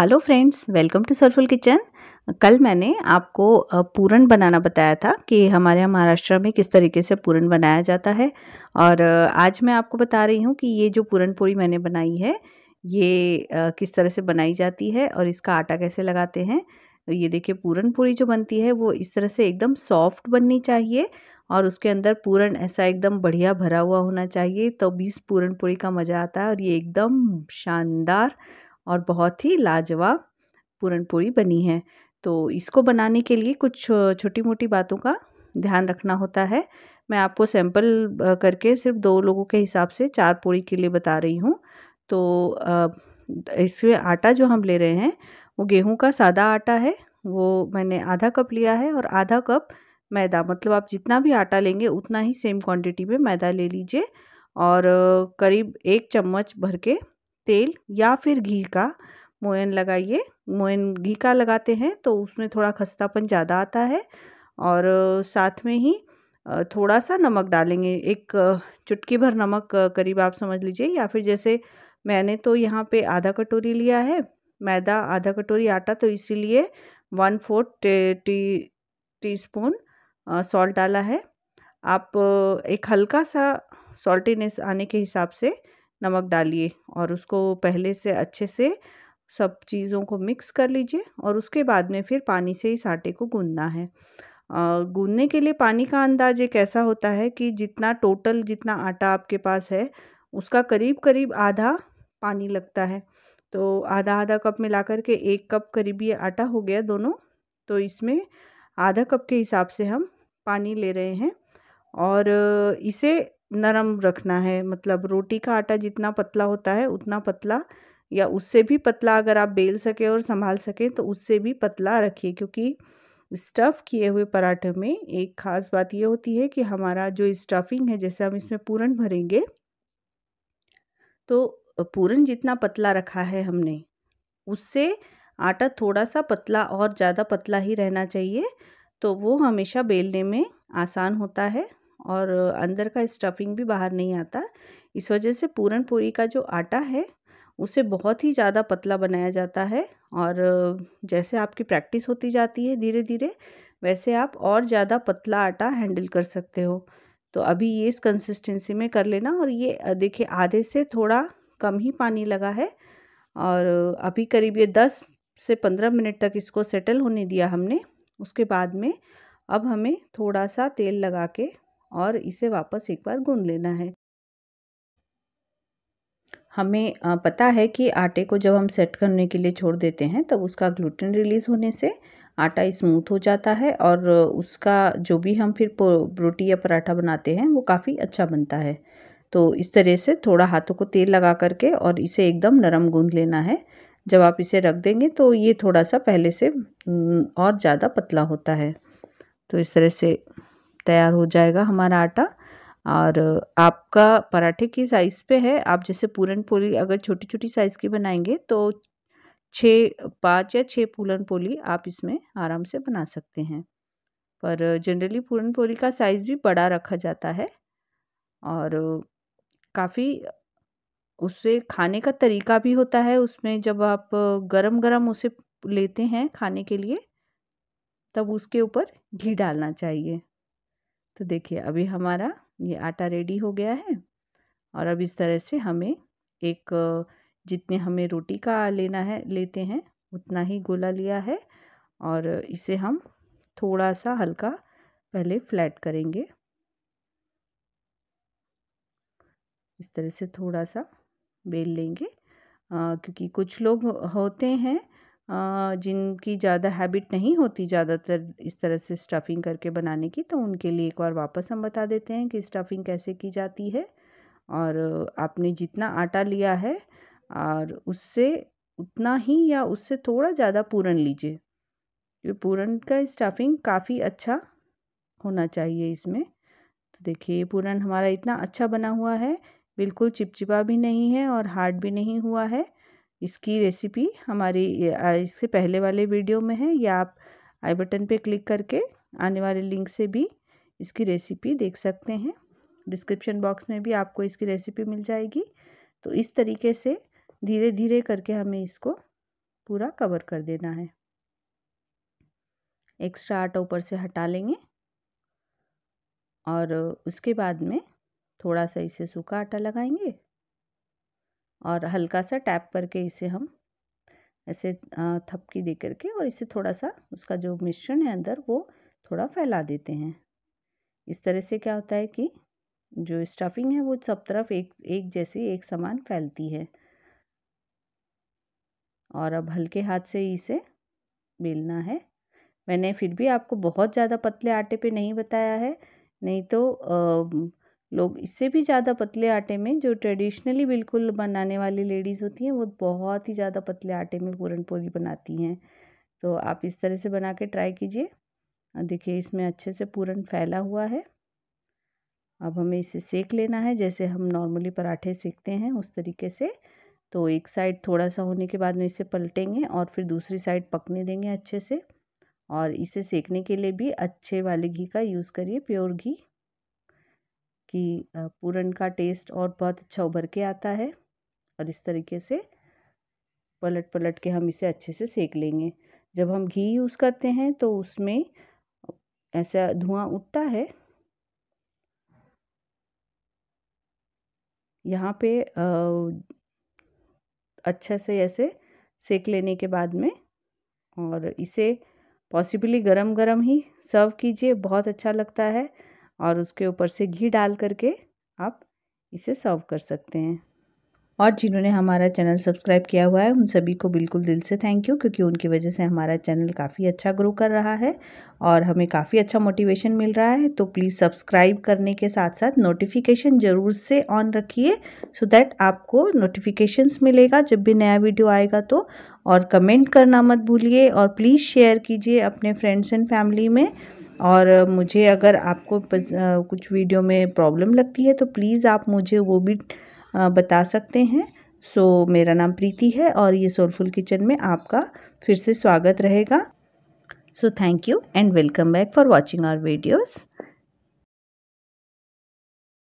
hello friends welcome to सरफुल kitchen कल मैंने आपको पूरन बनाना बताया था कि हमारे यहाँ महाराष्ट्र में किस तरीके से पूरन बनाया जाता है और आज मैं आपको बता रही हूँ कि ये जो पूरन पूरी मैंने बनाई है ये किस तरह से बनाई जाती है और इसका आटा कैसे लगाते हैं ये देखिए पूरन पूरी जो बनती है वो इस तरह से एकदम सॉफ्ट बननी चाहिए और उसके अंदर पूरन ऐसा एकदम बढ़िया भरा हुआ होना चाहिए तो बीस पूरन पूरी का मज़ा आता है और ये एकदम शानदार और बहुत ही लाजवाब पूरन बनी है तो इसको बनाने के लिए कुछ छोटी मोटी बातों का ध्यान रखना होता है मैं आपको सैंपल करके सिर्फ दो लोगों के हिसाब से चार पूरी के लिए बता रही हूँ तो इसमें आटा जो हम ले रहे हैं वो गेहूं का सादा आटा है वो मैंने आधा कप लिया है और आधा कप मैदा मतलब आप जितना भी आटा लेंगे उतना ही सेम क्वांटिटी में मैदा ले लीजिए और करीब एक चम्मच भर के तेल या फिर घी का मोयन लगाइए मोयन घी का लगाते हैं तो उसमें थोड़ा खस्तापन ज़्यादा आता है और साथ में ही थोड़ा सा नमक डालेंगे एक चुटकी भर नमक करीब आप समझ लीजिए या फिर जैसे मैंने तो यहाँ पे आधा कटोरी लिया है मैदा आधा कटोरी आटा तो इसीलिए one fourth tea teaspoon salt डाला है आप एक हल्का सा सॉल्टीनेस आने के हिसाब से नमक डालिए और उसको पहले से अच्छे से सब चीज़ों को मिक्स कर लीजिए और उसके बाद में फिर पानी से इस आटे को गूंदना है गूंदने के लिए पानी का अंदाज एक ऐसा होता है कि जितना टोटल जितना आटा आपके पास है उसका करीब करीब आधा पानी लगता है तो आधा आधा कप मिला कर के एक कप करीब ये आटा हो गया दोनों तो इसमें आधा कप के हिसाब से हम पानी ले रहे हैं और इसे नरम रखना है मतलब रोटी का आटा जितना पतला होता है उतना पतला या उससे भी पतला अगर आप बेल सके और संभाल सकें तो उससे भी पतला रखिए क्योंकि स्टफ़ किए हुए पराठे में एक ख़ास बात ये होती है कि हमारा जो स्टफिंग है जैसे हम इसमें पूरन भरेंगे तो पूरन जितना पतला रखा है हमने उससे आटा थोड़ा सा पतला और ज़्यादा पतला ही रहना चाहिए तो वो हमेशा बेलने में आसान होता है और अंदर का स्टफिंग भी बाहर नहीं आता इस वजह से पूरन पूरी का जो आटा है उसे बहुत ही ज़्यादा पतला बनाया जाता है और जैसे आपकी प्रैक्टिस होती जाती है धीरे धीरे वैसे आप और ज़्यादा पतला आटा हैंडल कर सकते हो तो अभी ये इस कंसिस्टेंसी में कर लेना और ये देखिए आधे से थोड़ा कम ही पानी लगा है और अभी करीब ये दस से पंद्रह मिनट तक इसको सेटल होने दिया हमने उसके बाद में अब हमें थोड़ा सा तेल लगा के और इसे वापस एक बार गूंद लेना है हमें पता है कि आटे को जब हम सेट करने के लिए छोड़ देते हैं तब उसका ग्लूटेन रिलीज़ होने से आटा स्मूथ हो जाता है और उसका जो भी हम फिर रोटी या पराठा बनाते हैं वो काफ़ी अच्छा बनता है तो इस तरह से थोड़ा हाथों को तेल लगा करके और इसे एकदम नरम गूंद लेना है जब आप इसे रख देंगे तो ये थोड़ा सा पहले से और ज़्यादा पतला होता है तो इस तरह से तैयार हो जाएगा हमारा आटा और आपका पराठे की साइज़ पे है आप जैसे पूरन पोली अगर छोटी छोटी साइज़ की बनाएंगे तो छः पाँच या छः पूरन पोली आप इसमें आराम से बना सकते हैं पर जनरली पूरन पोली का साइज़ भी बड़ा रखा जाता है और काफ़ी उससे खाने का तरीका भी होता है उसमें जब आप गरम गरम उसे लेते हैं खाने के लिए तब उसके ऊपर घी डालना चाहिए तो देखिए अभी हमारा ये आटा रेडी हो गया है और अब इस तरह से हमें एक जितने हमें रोटी का लेना है लेते हैं उतना ही गोला लिया है और इसे हम थोड़ा सा हल्का पहले फ्लैट करेंगे इस तरह से थोड़ा सा बेल लेंगे आ, क्योंकि कुछ लोग होते हैं जिनकी ज़्यादा हैबिट नहीं होती ज़्यादातर इस तरह से स्टफ़िंग करके बनाने की तो उनके लिए एक बार वापस हम बता देते हैं कि स्टफ़िंग कैसे की जाती है और आपने जितना आटा लिया है और उससे उतना ही या उससे थोड़ा ज़्यादा पूरन लीजिए ये पूरन का स्टफिंग काफ़ी अच्छा होना चाहिए इसमें तो देखिए पूरन हमारा इतना अच्छा बना हुआ है बिल्कुल चिपचिपा भी नहीं है और हार्ड भी नहीं हुआ है इसकी रेसिपी हमारी इसके पहले वाले वीडियो में है या आप आई बटन पे क्लिक करके आने वाले लिंक से भी इसकी रेसिपी देख सकते हैं डिस्क्रिप्शन बॉक्स में भी आपको इसकी रेसिपी मिल जाएगी तो इस तरीके से धीरे धीरे करके हमें इसको पूरा कवर कर देना है एक्स्ट्रा आटा ऊपर से हटा लेंगे और उसके बाद में थोड़ा सा इसे सूखा आटा लगाएंगे और हल्का सा टैप करके इसे हम ऐसे थपकी दे करके और इसे थोड़ा सा उसका जो मिश्रण है अंदर वो थोड़ा फैला देते हैं इस तरह से क्या होता है कि जो स्टफिंग है वो सब तरफ एक एक जैसे एक समान फैलती है और अब हल्के हाथ से इसे बेलना है मैंने फिर भी आपको बहुत ज़्यादा पतले आटे पे नहीं बताया है नहीं तो लोग इससे भी ज़्यादा पतले आटे में जो ट्रेडिशनली बिल्कुल बनाने वाली लेडीज़ होती हैं वो बहुत ही ज़्यादा पतले आटे में पूरन पोली बनाती हैं तो आप इस तरह से बना के ट्राई कीजिए देखिए इसमें अच्छे से पूरन फैला हुआ है अब हमें इसे सेक लेना है जैसे हम नॉर्मली पराठे सेकते हैं उस तरीके से तो एक साइड थोड़ा सा होने के बाद में इसे पलटेंगे और फिर दूसरी साइड पकने देंगे अच्छे से और इसे सेकने के लिए भी अच्छे वाले घी का यूज़ करिए प्योर घी कि पूरन का टेस्ट और बहुत अच्छा उभर के आता है और इस तरीके से पलट पलट के हम इसे अच्छे से सेक लेंगे जब हम घी यूज़ करते हैं तो उसमें ऐसा धुआं उठता है यहाँ पे अच्छे से ऐसे सेक लेने के बाद में और इसे पॉसिबली गरम गरम ही सर्व कीजिए बहुत अच्छा लगता है और उसके ऊपर से घी डाल करके आप इसे सर्व कर सकते हैं और जिन्होंने हमारा चैनल सब्सक्राइब किया हुआ है उन सभी को बिल्कुल दिल से थैंक यू क्योंकि उनकी वजह से हमारा चैनल काफ़ी अच्छा ग्रो कर रहा है और हमें काफ़ी अच्छा मोटिवेशन मिल रहा है तो प्लीज़ सब्सक्राइब करने के साथ साथ नोटिफिकेशन ज़रूर से ऑन रखिए सो दैट आपको नोटिफिकेशंस मिलेगा जब भी नया वीडियो आएगा तो और कमेंट करना मत भूलिए और प्लीज़ शेयर कीजिए अपने फ्रेंड्स एंड फैमिली में और मुझे अगर आपको कुछ वीडियो में प्रॉब्लम लगती है तो प्लीज़ आप मुझे वो भी बता सकते हैं सो so, मेरा नाम प्रीति है और ये सोलफुल किचन में आपका फिर से स्वागत रहेगा so thank you and welcome back for watching our videos